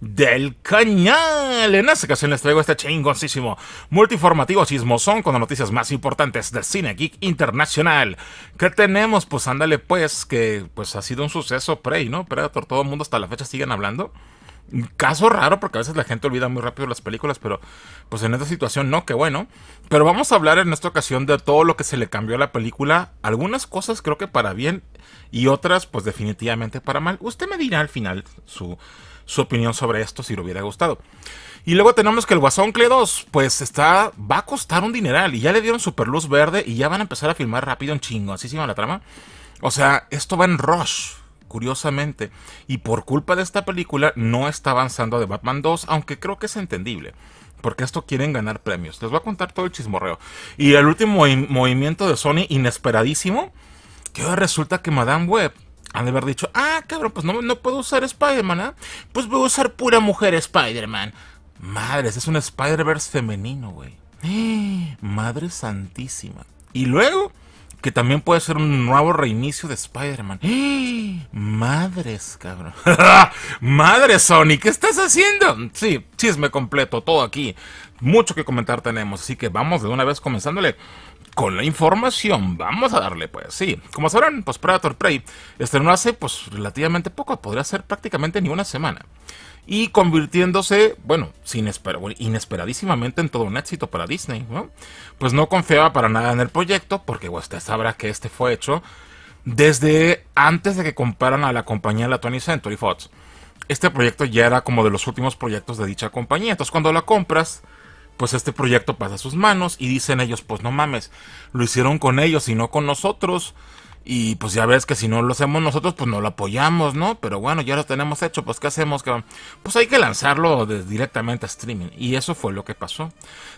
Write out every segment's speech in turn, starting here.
del Cañal. En esta ocasión les traigo este chingoncísimo multiformativo chismosón con las noticias más importantes del cine geek internacional. ¿Qué tenemos? Pues ándale pues, que pues ha sido un suceso Prey, ¿no? Predator, todo el mundo hasta la fecha siguen hablando. Caso raro porque a veces la gente olvida muy rápido las películas, pero pues en esta situación no, qué bueno. Pero vamos a hablar en esta ocasión de todo lo que se le cambió a la película. Algunas cosas creo que para bien y otras pues definitivamente para mal. Usted me dirá al final su su opinión sobre esto si le hubiera gustado. Y luego tenemos que el Guasón Cle 2, pues está, va a costar un dineral. Y ya le dieron super luz verde y ya van a empezar a filmar rápido en chingo. Así llama la trama. O sea, esto va en rush, curiosamente. Y por culpa de esta película no está avanzando de Batman 2, aunque creo que es entendible. Porque esto quieren ganar premios. Les voy a contar todo el chismorreo. Y el último movimiento de Sony, inesperadísimo, que resulta que Madame Web han de haber dicho, ah, cabrón, pues no, no puedo usar Spider-Man, ¿eh? Pues voy a usar pura mujer Spider-Man. Madres, es un Spider-Verse femenino, güey. Madre santísima. Y luego, que también puede ser un nuevo reinicio de Spider-Man. Madres, cabrón. Madres, Sony, ¿qué estás haciendo? Sí, chisme completo, todo aquí. Mucho que comentar tenemos, así que vamos de una vez comenzándole con la información. Vamos a darle, pues, sí. Como sabrán, pues Predator Prey estrenó hace, pues, relativamente poco. Podría ser prácticamente ni una semana y convirtiéndose, bueno, inesperadísimamente en todo un éxito para Disney. Pues no confiaba para nada en el proyecto, porque pues, usted sabrá que este fue hecho desde antes de que compraran a la compañía la 20th Century Fox. Este proyecto ya era como de los últimos proyectos de dicha compañía. Entonces cuando la compras, pues este proyecto pasa a sus manos y dicen ellos, pues no mames, lo hicieron con ellos y no con nosotros. Y pues ya ves que si no lo hacemos nosotros, pues no lo apoyamos, ¿no? Pero bueno, ya lo tenemos hecho, pues ¿qué hacemos? Pues hay que lanzarlo directamente a streaming. Y eso fue lo que pasó.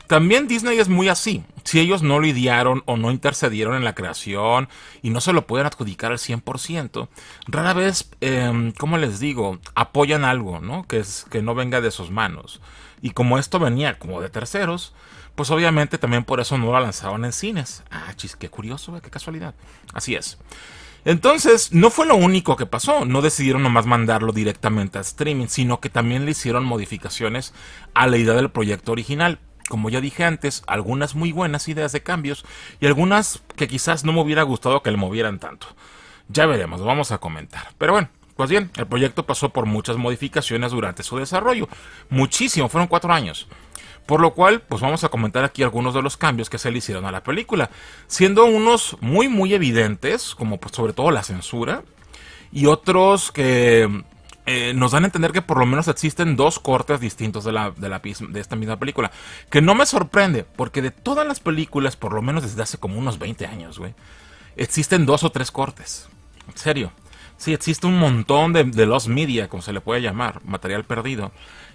También Disney es muy así. Si ellos no lidiaron o no intercedieron en la creación y no se lo pueden adjudicar al 100%, rara vez, em, como les digo, apoyan algo, ¿no? Que, es, que no venga de sus manos. Y como esto venía como de terceros, pues obviamente también por eso no lo lanzaron en cines. Ah, chis, qué curioso, ¿eh? qué casualidad. Así es. Entonces, no fue lo único que pasó. No decidieron nomás mandarlo directamente a streaming, sino que también le hicieron modificaciones a la idea del proyecto original como ya dije antes, algunas muy buenas ideas de cambios y algunas que quizás no me hubiera gustado que le movieran tanto. Ya veremos, lo vamos a comentar. Pero bueno, pues bien, el proyecto pasó por muchas modificaciones durante su desarrollo. Muchísimo, fueron cuatro años. Por lo cual, pues vamos a comentar aquí algunos de los cambios que se le hicieron a la película, siendo unos muy muy evidentes, como pues sobre todo la censura, y otros que eh, nos dan a entender que por lo menos existen dos cortes distintos de, la, de, de esta misma película. Que no me sorprende, porque de todas las películas, por lo menos desde hace como unos 20 años, güey, existen dos o tres cortes. En serio. Sí, existe un montón de, de los media, como se le puede llamar, material perdido,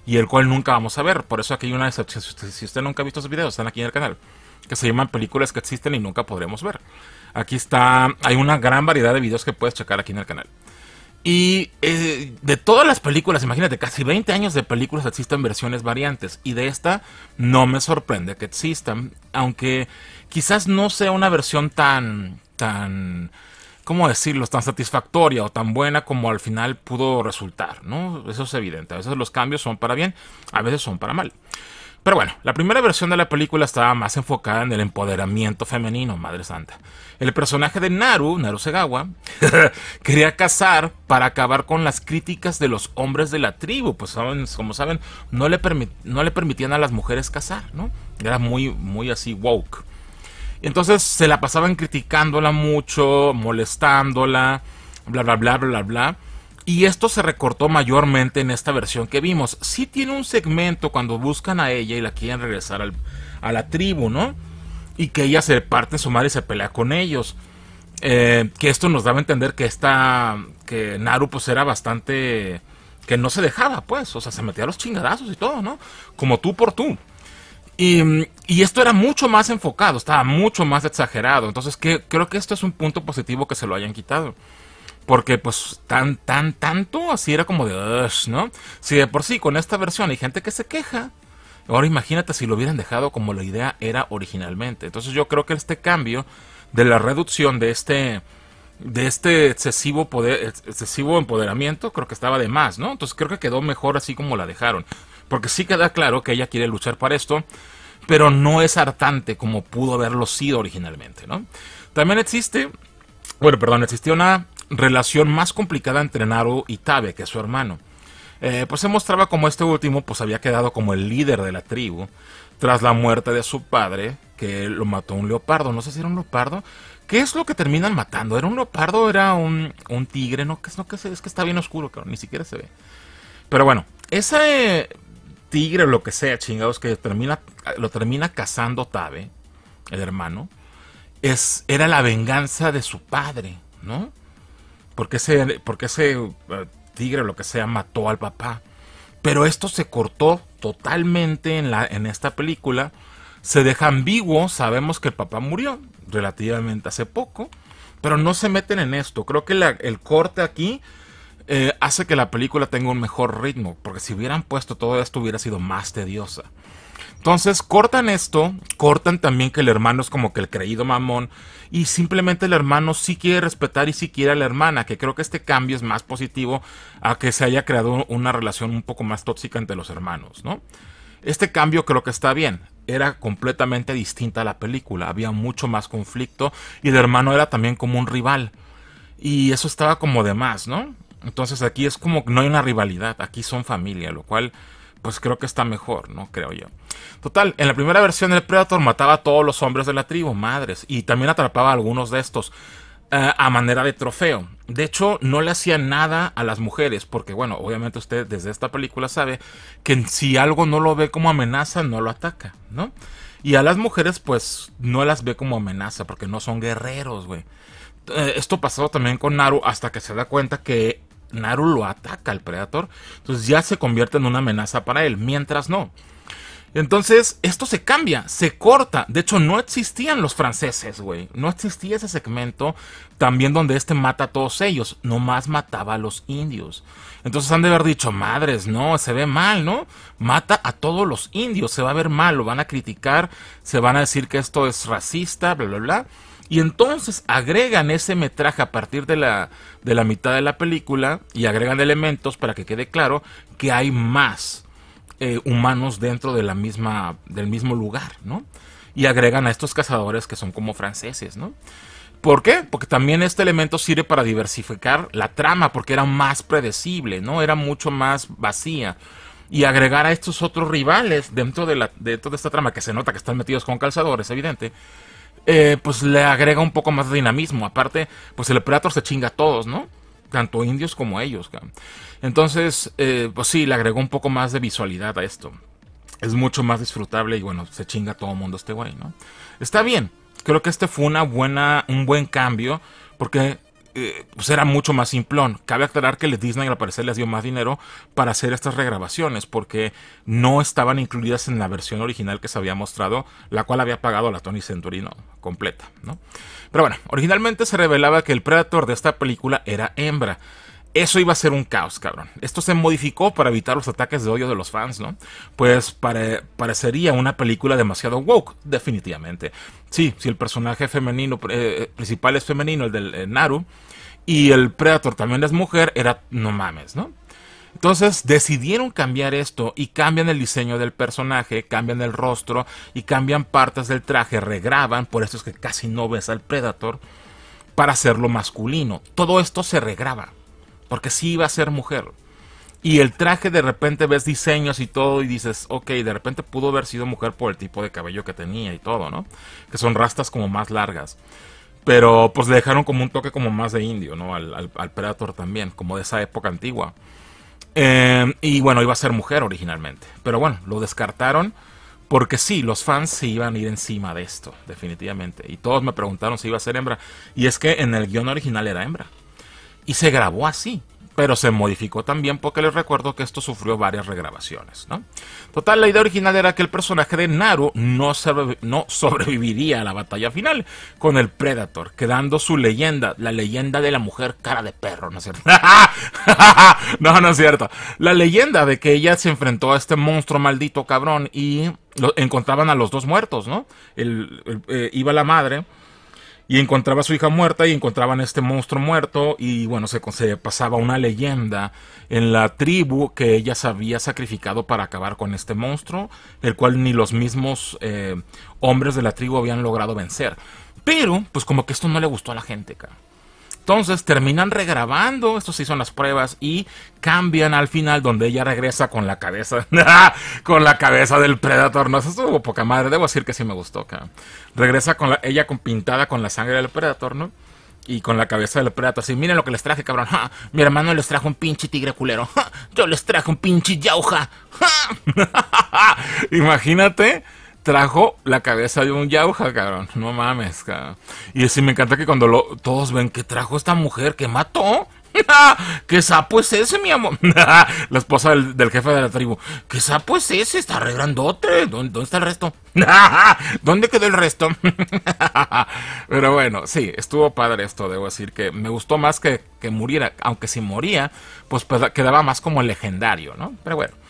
y el cual nunca vamos a ver. Por eso aquí hay una excepción. Si usted nunca ha visto esos videos, están aquí en el canal, que se llaman películas que existen y nunca podremos ver. Aquí está, hay una gran variedad de videos que puedes checar aquí en el canal. Y eh, de todas las películas, imagínate, casi 20 años de películas existen versiones variantes. Y de esta no me sorprende que existan. Aunque quizás no sea una versión tan. tan. ¿cómo decirlo?, tan satisfactoria o tan buena como al final pudo resultar, ¿no? Eso es evidente. A veces los cambios son para bien, a veces son para mal. Pero bueno, la primera versión de la película estaba más enfocada en el empoderamiento femenino, Madre Santa. El personaje de Naru, Naru Segawa, quería casar para acabar con las críticas de los hombres de la tribu, pues saben, como saben, no le, permitían a las mujeres casar, ¿no? Era muy, muy así woke. entonces se la pasaban criticándola mucho, molestándola, bla, bla, bla, bla, bla. bla y esto se recortó mayormente en esta versión que vimos. Sí tiene un segmento cuando buscan a ella y la quieren regresar a la tribu, ¿no? Y que ella se parte en su madre y se pelea con ellos. Eh, que esto nos daba a entender que esta. que Naru pues era bastante. que no se dejaba, pues. O sea, se metía a los chingadazos y todo, ¿no? Como tú por tú. Y, y, esto era mucho más enfocado, estaba mucho más exagerado. Entonces que, creo que esto es un punto positivo que se lo hayan quitado. Porque pues tan, tan, tanto, así era como de, ¿no? Si de por sí con esta versión hay gente que se queja, ahora imagínate si lo hubieran dejado como la idea era originalmente. Entonces yo creo que este cambio de la reducción de este de este excesivo poder excesivo empoderamiento creo que estaba de más, ¿no? Entonces creo que quedó mejor así como la dejaron, porque sí queda claro que ella quiere luchar para esto, pero no es hartante como pudo haberlo sido originalmente, ¿no? También existe, bueno, perdón, existió una relación más complicada entre Naru y Tabe, que es su hermano. Eh, pues se mostraba como este último pues había quedado como el líder de la tribu tras la muerte de su padre, que lo mató un leopardo. No sé si era un leopardo. ¿Qué es lo que terminan matando? ¿Era un leopardo? ¿Era un, tigre? No, que, no que es que está bien oscuro, que ni siquiera se ve. Pero bueno, ese tigre o lo que sea, chingados, que termina, lo termina cazando Tabe, el hermano, es, era la venganza de su padre, ¿no? porque ese, porque ese eh, tigre o lo que sea mató al papá. Pero esto se cortó totalmente en, la, en esta película. Se deja ambiguo, sabemos que el papá murió relativamente hace poco, pero no se meten en esto. Creo que el corte aquí eh, hace que la película tenga un mejor ritmo, porque si hubieran puesto todo esto hubiera sido más tediosa. Entonces cortan esto, cortan también que el hermano es como que el creído mamón y simplemente el hermano sí quiere respetar y sí quiere a la hermana, que creo que este cambio es más positivo a que se haya creado una relación un poco más tóxica entre los hermanos, ¿no? Este cambio creo que está bien. Era completamente distinta a la película, había mucho más conflicto y el hermano era también como un rival. Y eso estaba como de más, ¿no? Entonces aquí es como que no hay una rivalidad, aquí son familia, lo cual pues creo que está mejor, ¿no? Creo yo. Total, en la primera versión el Predator mataba a todos los hombres de la tribu, madres, y también atrapaba a algunos de estos eh, a manera de trofeo. De hecho, no le hacía nada a las mujeres, porque bueno, obviamente usted desde esta película sabe que si algo no lo ve como amenaza, no lo ataca, ¿no? Y a las mujeres pues no las ve como amenaza, porque no son guerreros, güey. Eh, esto pasó también con Naru hasta que se da cuenta que Naru lo ataca al Predator, entonces ya se convierte en una amenaza para él, mientras no. Entonces, esto se cambia, se corta. De hecho, no existían los franceses, güey. No existía ese segmento también donde este mata a todos ellos. Nomás mataba a los indios. Entonces han de haber dicho, madres, no, se ve mal, ¿no? Mata a todos los indios, se va a ver mal, lo van a criticar, se van a decir que esto es racista, bla, bla, bla. Y entonces agregan ese metraje a partir de la, de la mitad de la película y agregan elementos para que quede claro que hay más eh, humanos dentro de la misma, del mismo lugar, ¿no? Y agregan a estos cazadores que son como franceses, ¿no? ¿Por qué? Porque también este elemento sirve para diversificar la trama, porque era más predecible, ¿no? Era mucho más vacía. Y agregar a estos otros rivales dentro de, la, dentro de esta trama, que se nota que están metidos con calzadores, evidente, eh, pues le agrega un poco más de dinamismo. Aparte, pues el Predator se chinga a todos, ¿no? Tanto indios como ellos. Entonces, eh, pues sí, le agregó un poco más de visualidad a esto. Es mucho más disfrutable y bueno, se chinga a todo mundo este güey, ¿no? Está bien. Creo que este fue una buena, un buen cambio porque eh, pues era mucho más simplón. Cabe aclarar que Disney al parecer les dio más dinero para hacer estas regrabaciones porque no estaban incluidas en la versión original que se había mostrado, la cual había pagado la Tony Centurino completa. ¿no? Pero bueno, originalmente se revelaba que el Predator de esta película era hembra eso iba a ser un caos, cabrón. Esto se modificó para evitar los ataques de odio de los fans, ¿no? Pues parecería una película demasiado woke, definitivamente. Sí, si el personaje femenino eh, eh, principal es femenino, el del eh, Naru, y el Predator también es mujer, era no mames, ¿no? Entonces decidieron cambiar esto y cambian el diseño del personaje, cambian el rostro y cambian partes del traje, regraban, por eso es que casi no ves al Predator, para hacerlo masculino. Todo esto se regraba porque sí iba a ser mujer. Y el traje de repente ves diseños y todo y dices, ok, de repente pudo haber sido mujer por el tipo de cabello que tenía y todo, ¿no? Que son rastas como más largas. Pero pues le dejaron como un toque como más de indio, ¿no? Al, Predator también, como de esa época antigua. Em, y bueno, iba a ser mujer originalmente. Pero bueno, lo descartaron porque sí, los fans se iban a ir encima de esto, definitivamente. Y todos me preguntaron si iba a ser hembra. Y es que en el guión original era hembra y se grabó así. Pero se modificó también porque les recuerdo que esto sufrió varias regrabaciones. ¿no? Total, la idea original era que el personaje de Naru no, sobreviviría a la batalla final con el Predator, quedando su leyenda, la leyenda de la mujer cara de perro, ¿no es cierto? no, no es cierto. La leyenda de que ella se enfrentó a este monstruo maldito cabrón y encontraban a los dos muertos, ¿no? Eh, iba la madre y encontraba a su hija muerta y encontraban a este monstruo muerto y bueno, se, pasaba una leyenda en la tribu que ella se había sacrificado para acabar con este monstruo, el cual ni los mismos eh, hombres de la tribu habían logrado vencer. Pero, pues como que esto no le gustó a la gente, cara. Entonces terminan regrabando, esto sí son las pruebas, y cambian al final donde ella regresa con la cabeza, con la cabeza del Predator. No, eso estuvo poca madre, debo decir que sí me gustó. Cara. Regresa con ella pintada con la sangre del Predator, ¿no? Y con la cabeza del Predator, así, miren lo que les traje, cabrón. Mi hermano les trajo un pinche tigre culero. Yo les traje un pinche yauja. Imagínate trajo la cabeza de un yauja, cabrón. No mames, cabrón. Y sí, me encanta que cuando todos ven que trajo esta mujer que mató. ¿Qué sapo es ese, mi amor? la esposa del, jefe de la tribu. ¿Qué sapo es ese? Está re grandote. ¿Dónde, está el resto? ¿Dónde quedó el resto? Pero bueno, sí, estuvo padre esto, debo decir que me gustó más que, que muriera. Aunque si moría, pues, pues quedaba más como legendario, ¿no? Pero bueno.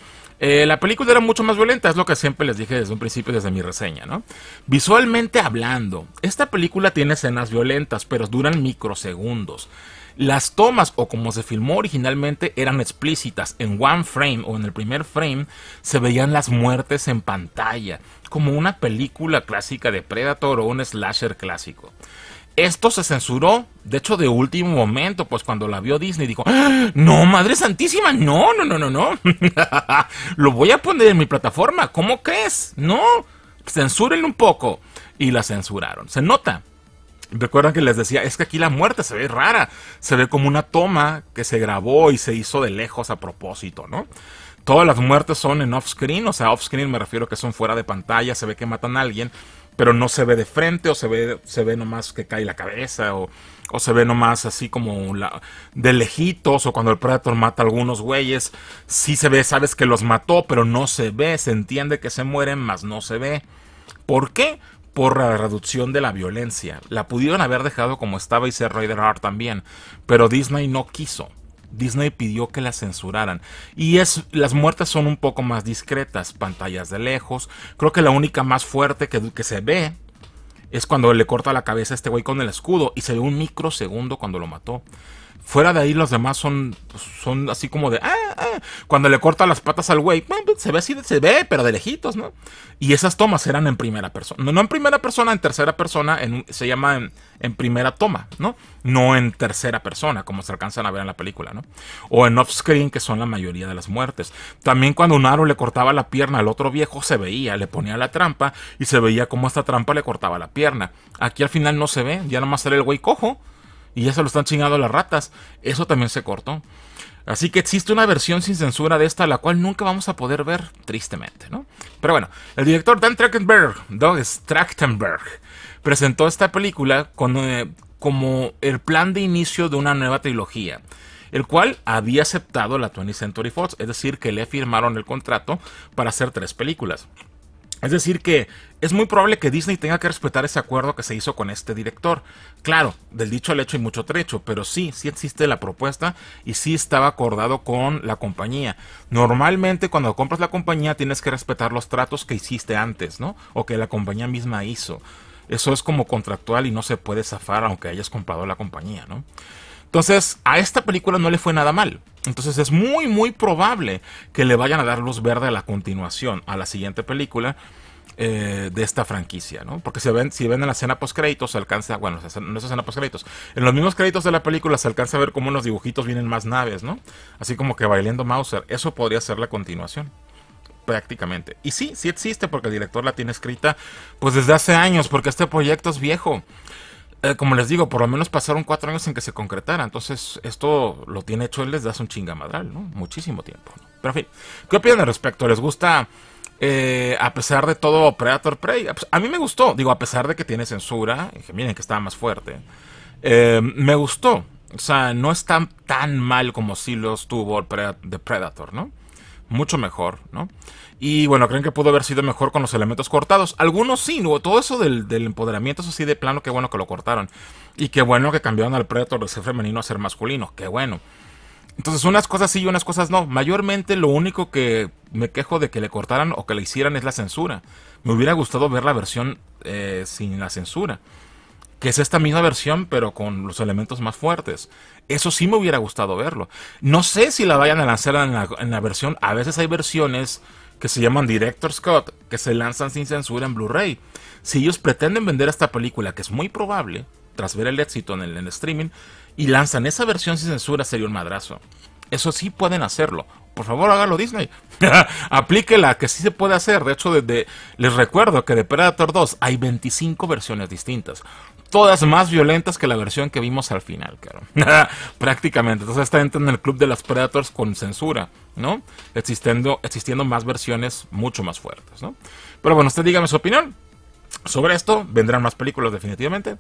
Eh, la película era mucho más violenta, es lo que siempre les dije desde un principio, desde mi reseña, ¿no? Visualmente hablando, esta película tiene escenas violentas, pero duran microsegundos. Las tomas o como se filmó originalmente eran explícitas. En one frame o en el primer frame se veían las muertes en pantalla, como una película clásica de Predator o un slasher clásico. Esto se censuró, de hecho, de último momento, pues cuando la vio Disney dijo, ah, no, Madre Santísima, no, no, no, no, no, lo voy a poner en mi plataforma, ¿cómo crees? No, censúrenlo un poco. Y la censuraron, se nota. Recuerdan que les decía, es que aquí la muerte se ve rara, se ve como una toma que se grabó y se hizo de lejos a propósito, ¿no? Todas las muertes son en off-screen, o sea, off-screen me refiero que son fuera de pantalla, se ve que matan a alguien pero no se ve de frente o se ve, se ve nomás que cae la cabeza o, se ve nomás así como de lejitos o cuando el Predator mata a algunos güeyes, sí se ve, sabes que los mató, pero no se ve, se entiende que se mueren, mas no se ve. ¿Por qué? Por la reducción de la violencia. La pudieron haber dejado como estaba y ser Raider R también, pero Disney no quiso. Disney pidió que la censuraran. Y es, las muertes son un poco más discretas, pantallas de lejos. Creo que la única más fuerte que, que se ve es cuando le corta la cabeza a este güey con el escudo y se ve un microsegundo cuando lo mató. Fuera de ahí los demás son, pues, son así como de... Ah, ah, Cuando le corta las patas al güey, pues, se ve así, se ve, pero de lejitos, ¿no? Y esas tomas eran en primera persona. No, en primera persona, en tercera persona, en, se llama en, primera toma, ¿no? No en tercera persona, como se alcanzan a ver en la película, ¿no? O en off-screen, que son la mayoría de las muertes. También cuando un aro le cortaba la pierna al otro viejo, se veía, le ponía la trampa y se veía cómo esta trampa le cortaba la pierna. Aquí al final no se ve, ya nomás sale el güey cojo y ya se lo están chingando las ratas. Eso también se cortó. Así que existe una versión sin censura de esta, la cual nunca vamos a poder ver, tristemente, ¿no? Pero bueno, el director Dan Trachtenberg, Doug Trachtenberg, presentó esta película eh, como el plan de inicio de una nueva trilogía, el cual había aceptado la 20th Century Fox, es decir, que le firmaron el contrato para hacer tres películas. Es decir, que es muy probable que Disney tenga que respetar ese acuerdo que se hizo con este director. Claro, del dicho al hecho hay mucho trecho, pero sí, sí existe la propuesta y sí estaba acordado con la compañía. Normalmente cuando compras la compañía tienes que respetar los tratos que hiciste antes, ¿no? O que la compañía misma hizo. Eso es como contractual y no se puede zafar aunque hayas comprado la compañía, ¿no? Entonces, a esta película no le fue nada mal. Entonces es muy, muy probable que le vayan a dar luz verde a la continuación, a la siguiente película eh, de esta franquicia, ¿no? Porque si ven, si ven en la escena post-créditos, se alcanza, bueno, no es escena post-créditos, en los mismos créditos de la película se alcanza a ver cómo en los dibujitos vienen más naves, ¿no? Así como que bailando Mauser, eso podría ser la continuación prácticamente. Y sí, sí existe porque el director la tiene escrita pues desde hace años, porque este proyecto es viejo. Eh, como les digo, por lo menos pasaron cuatro años en que se concretara. Entonces, esto lo tiene hecho él desde hace un chingamadral, ¿no? Muchísimo tiempo. ¿no? Pero en fin, ¿qué opinan al respecto? ¿Les gusta, eh, a pesar de todo, Predator Prey? Ah, pues, a mí me gustó, digo, a pesar de que tiene censura, miren que estaba más fuerte, eh, me gustó. O sea, no está tan, mal como si lo estuvo de Predator, ¿no? mucho mejor, ¿no? Y bueno, creen que pudo haber sido mejor con los elementos cortados. Algunos sí, ¿no? Todo eso del, empoderamiento, eso sí, de plano, qué bueno que lo cortaron. Y qué bueno que cambiaron al Predator de ser femenino a ser masculino, qué bueno. Entonces, unas cosas sí y unas cosas no. Mayormente lo único que me quejo de que le cortaran o que le hicieran es la censura. Me hubiera gustado ver la versión eh, sin la censura que es esta misma versión, pero con los elementos más fuertes. Eso sí me hubiera gustado verlo. No sé si la vayan a lanzar en la, versión. A veces hay versiones que se llaman Director's Cut. que se lanzan sin censura en Blu-ray. Si ellos pretenden vender esta película, que es muy probable, tras ver el éxito en el, streaming, y lanzan esa versión sin censura, sería un madrazo. Eso sí pueden hacerlo. Por favor, hágalo Disney. Aplíquela, que sí se puede hacer. De hecho, les recuerdo que de Predator 2 hay 25 versiones distintas todas más violentas que la versión que vimos al final, claro. Prácticamente. Entonces está entra en el club de las Predators con censura, ¿no? Existiendo, existiendo más versiones mucho más fuertes, ¿no? Pero bueno, usted dígame su opinión sobre esto. Vendrán más películas definitivamente.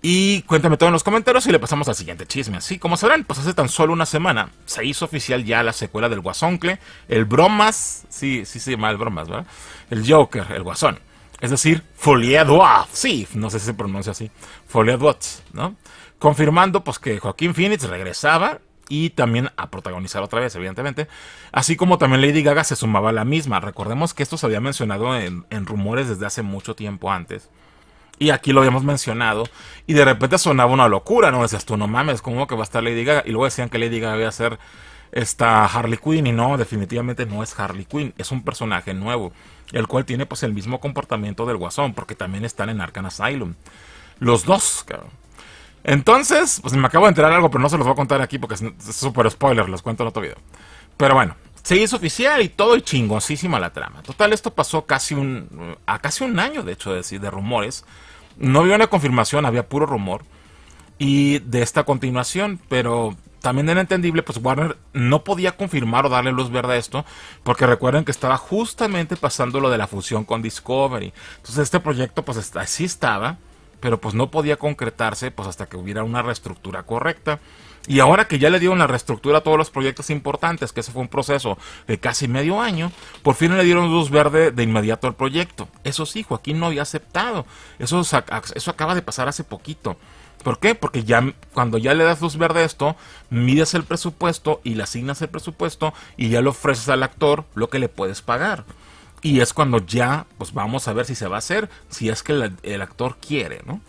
Y cuéntame todo en los comentarios y le pasamos al siguiente chisme. Así como sabrán, pues hace tan solo una semana se hizo oficial ya la secuela del Guasoncle, el Bromas, sí, sí se sí, llama el Bromas, ¿verdad? El Joker, el Guasón es decir, Folia sí, no sé si se pronuncia así, Folia ¿no? Confirmando pues que Joaquín Phoenix regresaba y también a protagonizar otra vez, evidentemente, así como también Lady Gaga se sumaba a la misma. Recordemos que esto se había mencionado en, rumores desde hace mucho tiempo antes. Y aquí lo habíamos mencionado. Y de repente sonaba una locura, ¿no? Decías tú, no mames, ¿cómo que va a estar Lady Gaga? Y luego decían que Lady Gaga iba a ser esta Harley Quinn. Y no, definitivamente no es Harley Quinn. Es un personaje nuevo el cual tiene pues el mismo comportamiento del guasón, porque también están en Arkham Asylum. Los dos, cabrón. Entonces, pues me acabo de enterar algo, pero no se los voy a contar aquí porque es súper spoiler, los cuento en otro video. Pero bueno, se hizo oficial y todo y chingosísima la trama. Total, esto pasó casi un, a casi un año, de hecho, de, de rumores. No había una confirmación, había puro rumor. Y de esta continuación, pero también era entendible, pues Warner no podía confirmar o darle luz verde a esto, porque recuerden que estaba justamente pasando lo de la fusión con Discovery. Entonces este proyecto pues está, sí estaba, pero pues no podía concretarse pues hasta que hubiera una reestructura correcta. Y ahora que ya le dieron la reestructura a todos los proyectos importantes, que ese fue un proceso de casi medio año, por fin le dieron luz verde de inmediato al proyecto. Eso sí, Joaquín no había aceptado. Eso, eso acaba de pasar hace poquito. ¿Por qué? Porque ya cuando ya le das luz verde a esto, mides el presupuesto y le asignas el presupuesto y ya le ofreces al actor lo que le puedes pagar. Y es cuando ya, pues vamos a ver si se va a hacer, si es que el, actor quiere, ¿no?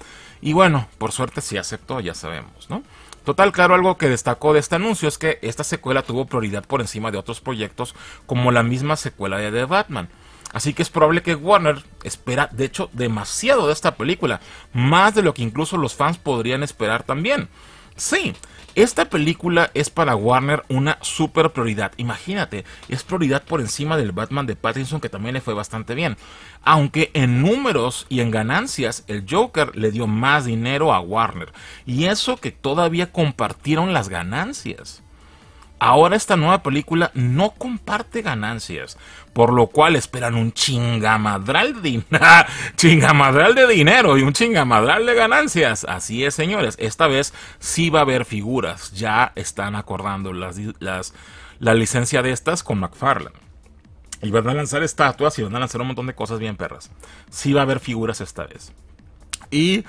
Y bueno, por suerte si aceptó, ya sabemos, ¿no? Total, claro, algo que destacó de este anuncio es que esta secuela tuvo prioridad por encima de otros proyectos como la misma secuela de The Batman. Así que es probable que Warner espera, de hecho, demasiado de esta película, más de lo que incluso los fans podrían esperar también. Sí, esta película es para Warner una super prioridad. Imagínate, es prioridad por encima del Batman de Pattinson que también le fue bastante bien. Aunque en números y en ganancias el Joker le dio más dinero a Warner. Y eso que todavía compartieron las ganancias. Ahora esta nueva película no comparte ganancias, por lo cual esperan un chingamadral de, de dinero y un chingamadral de ganancias. Así es, señores, esta vez sí va a haber figuras, ya están acordando las, la licencia de estas con McFarlane. Y van a lanzar estatuas y van a lanzar un montón de cosas bien perras. Sí va a haber figuras esta vez. Y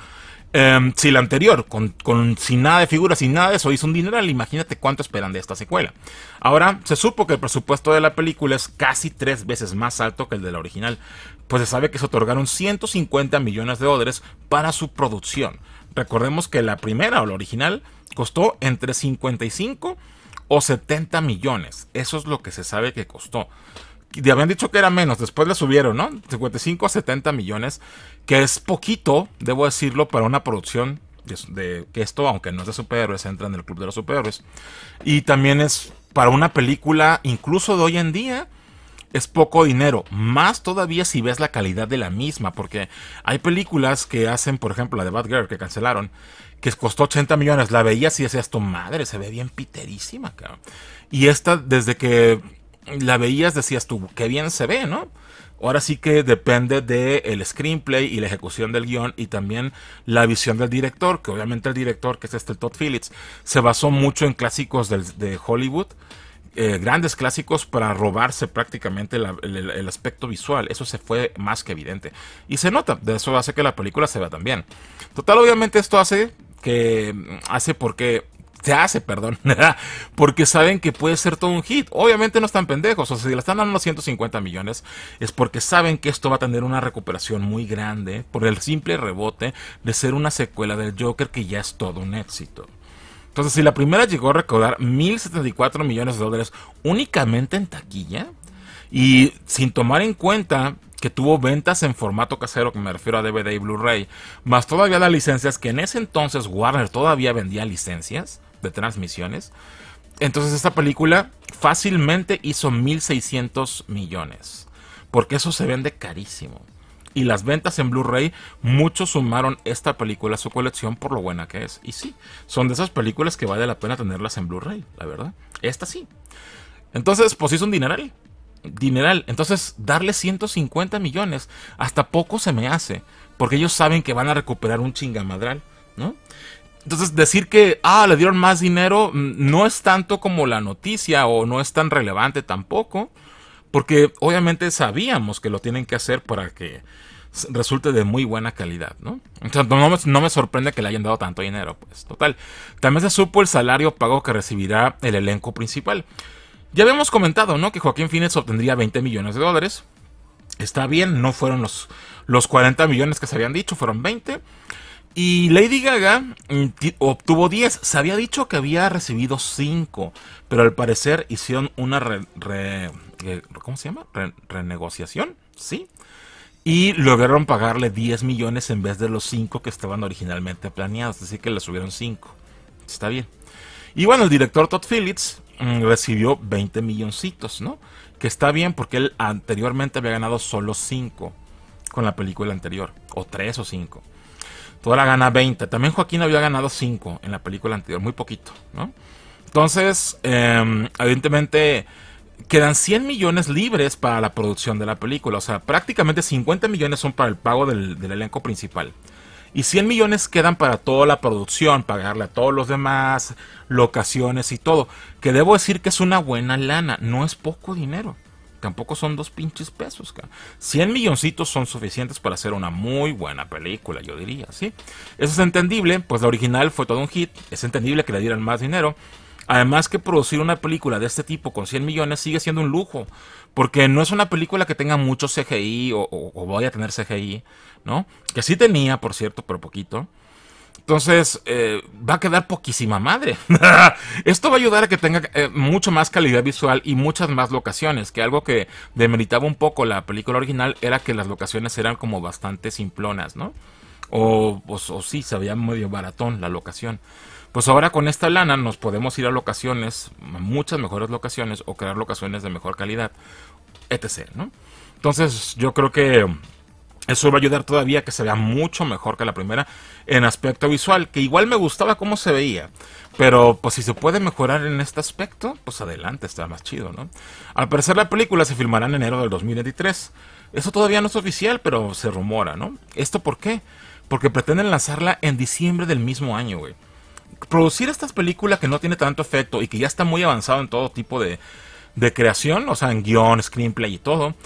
Em, si la anterior, con, sin nada de figuras, sin nada de eso, hizo un dineral, imagínate cuánto esperan de esta secuela. Ahora, se supo que el presupuesto de la película es casi tres veces más alto que el de la original, pues se sabe que se otorgaron 150 millones de dólares para su producción. Recordemos que la primera o la original costó entre 55 o 70 millones. Eso es lo que se sabe que costó habían dicho que era menos, después le subieron, ¿no? 55 a 70 millones, que es poquito, debo decirlo, para una producción de, que esto, aunque no es de superhéroes, entra en el club de los superhéroes. Y también es para una película, incluso de hoy en día, es poco dinero. Más todavía si ves la calidad de la misma, porque hay películas que hacen, por ejemplo, la de Batgirl que cancelaron, que costó 80 millones. La veías y decías, tu madre, se ve bien piterísima, cabrón. Y esta, desde que la veías, decías tú, qué bien se ve, ¿no? Ahora sí que depende del el screenplay y la ejecución del guión y también la visión del director, que obviamente el director, que es este Todd Phillips, se basó mucho en clásicos de Hollywood, eh, grandes clásicos para robarse prácticamente el, aspecto visual. Eso se fue más que evidente. Y se nota, de eso hace que la película se vea también. Total, obviamente esto hace que hace porque se hace, perdón, porque saben que puede ser todo un hit. Obviamente no están pendejos, o sea, si le están dando los 150 millones es porque saben que esto va a tener una recuperación muy grande por el simple rebote de ser una secuela del Joker que ya es todo un éxito. Entonces, si la primera llegó a recaudar 1.074 millones de dólares únicamente en taquilla, y sin tomar en cuenta que tuvo ventas en formato casero, que me refiero a DVD y Blu-ray, más todavía las licencias, que en ese entonces Warner todavía vendía licencias, de transmisiones. Entonces esta película fácilmente hizo 1.600 millones, porque eso se vende carísimo. Y las ventas en Blu-ray, muchos sumaron esta película a su colección por lo buena que es. Y sí, son de esas películas que vale la pena tenerlas en Blu-ray, la verdad. Esta sí. Entonces, pues hizo un dineral. Dineral. Entonces, darle 150 millones, hasta poco se me hace, porque ellos saben que van a recuperar un chingamadral, ¿no? Entonces, decir que, ah, le dieron más dinero, no es tanto como la noticia o no es tan relevante tampoco, porque obviamente sabíamos que lo tienen que hacer para que resulte de muy buena calidad, ¿no? me, sorprende que le hayan dado tanto dinero, pues, total. También se supo el salario pago que recibirá el elenco principal. Ya habíamos comentado, ¿no? Que Joaquín Fines obtendría 20 millones de dólares. Está bien, no fueron los, los 40 millones que se habían dicho, fueron 20. Y Lady Gaga mm, obtuvo 10. Se había dicho que había recibido 5, pero al parecer hicieron una eh, se llama? renegociación, ¿sí? Y lograron pagarle 10 millones en vez de los 5 que estaban originalmente planeados, así que le subieron 5. Está bien. Y bueno, el director Todd Phillips mm, recibió 20 milloncitos, ¿no? Que está bien porque él anteriormente había ganado solo 5 con la película anterior, o 3 o 5. Toda la gana 20. También Joaquín había ganado 5 en la película anterior, muy poquito, ¿no? Entonces, em, evidentemente, quedan 100 millones libres para la producción de la película. O sea, prácticamente 50 millones son para el pago del, del elenco principal. Y 100 millones quedan para toda la producción, pagarle a todos los demás, locaciones y todo. Que debo decir que es una buena lana, no es poco dinero tampoco son dos pinches pesos. 100 milloncitos son suficientes para hacer una muy buena película, yo diría, ¿sí? Eso es entendible, pues la original fue todo un hit, es entendible que le dieran más dinero. Además que producir una película de este tipo con 100 millones sigue siendo un lujo, porque no es una película que tenga mucho CGI o, o vaya a tener CGI, ¿no? Que sí tenía, por cierto, pero poquito. Entonces, eh, va a quedar poquísima madre. Esto va a ayudar a que tenga eh, mucho más calidad visual y muchas más locaciones, que algo que demeritaba un poco la película original era que las locaciones eran como bastante simplonas, ¿no? Pues, o, sí, se veía medio baratón la locación. Pues ahora con esta lana nos podemos ir a locaciones, muchas mejores locaciones, o crear locaciones de mejor calidad, etc., ¿no? Entonces, yo creo que eso va a ayudar todavía a que se vea mucho mejor que la primera en aspecto visual, que igual me gustaba cómo se veía. Pero pues si se puede mejorar en este aspecto, pues adelante, está más chido, ¿no? Al parecer la película se filmará en enero del 2023. Eso todavía no es oficial, pero se rumora, ¿no? ¿Esto por qué? Porque pretenden lanzarla en diciembre del mismo año, güey. Producir estas películas que no tiene tanto efecto y que ya está muy avanzado en todo tipo de, de creación, o sea, en guión, screenplay y todo,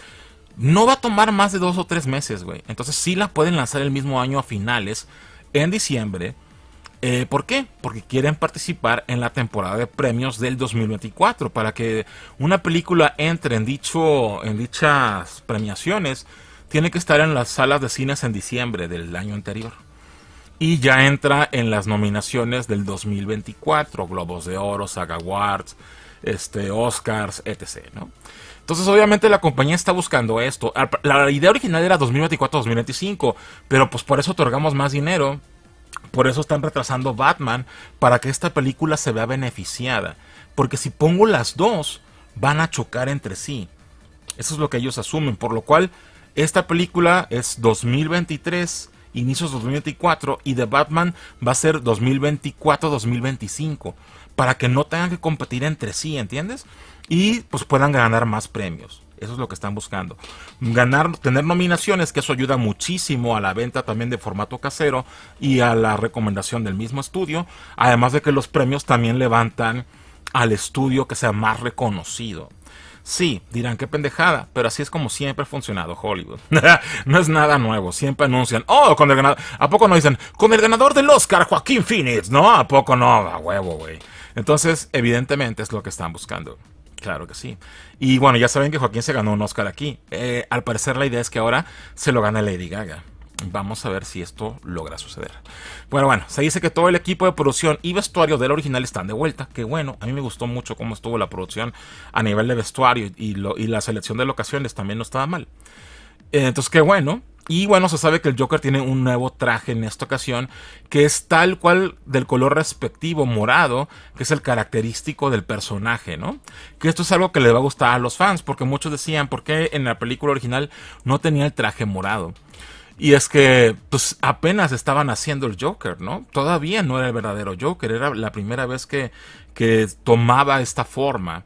no va a tomar más de dos o tres meses, güey. Entonces sí la pueden lanzar el mismo año a finales, en diciembre. Eh, ¿Por qué? Porque quieren participar en la temporada de premios del 2024. Para que una película entre en, dicho, en dichas premiaciones, tiene que estar en las salas de cines en diciembre del año anterior. Y ya entra en las nominaciones del 2024, Globos de Oro, Saga Awards, este, Oscars, etc. ¿no? Entonces, obviamente, la compañía está buscando esto. La idea original era 2024-2025, pero pues por eso otorgamos más dinero. Por eso están retrasando Batman, para que esta película se vea beneficiada. Porque si pongo las dos, van a chocar entre sí. Eso es lo que ellos asumen. Por lo cual, esta película es 2023 inicios 2024 y de Batman va a ser 2024-2025 para que no tengan que competir entre sí, ¿entiendes? y pues puedan ganar más premios. Eso es lo que están buscando. Ganar, tener nominaciones, que eso ayuda muchísimo a la venta también de formato casero y a la recomendación del mismo estudio. Además de que los premios también levantan al estudio que sea más reconocido. Sí, dirán qué pendejada, pero así es como siempre ha funcionado Hollywood. no es nada nuevo, siempre anuncian, oh, con el ganador, ¿a poco no dicen, con el ganador del Oscar, Joaquín Phoenix? No, ¿a poco no? A huevo, güey. Entonces, evidentemente es lo que están buscando. Claro que sí. Y bueno, ya saben que Joaquín se ganó un Oscar aquí. Eh, al parecer la idea es que ahora se lo gana Lady Gaga. Vamos a ver si esto logra suceder. Bueno, bueno, se dice que todo el equipo de producción y vestuario del original están de vuelta. Que bueno, a mí me gustó mucho cómo estuvo la producción a nivel de vestuario y la selección de locaciones también no estaba mal. Eh, entonces, qué bueno. Y bueno, se sabe que el Joker tiene un nuevo traje en esta ocasión, que es tal cual del color respectivo, morado, que es el característico del personaje, ¿no? Que esto es algo que le va a gustar a los fans, porque muchos decían, ¿por qué en la película original no tenía el traje morado? Y es que, pues apenas estaban haciendo el Joker, ¿no? Todavía no era el verdadero Joker, era la primera vez que, que tomaba esta forma.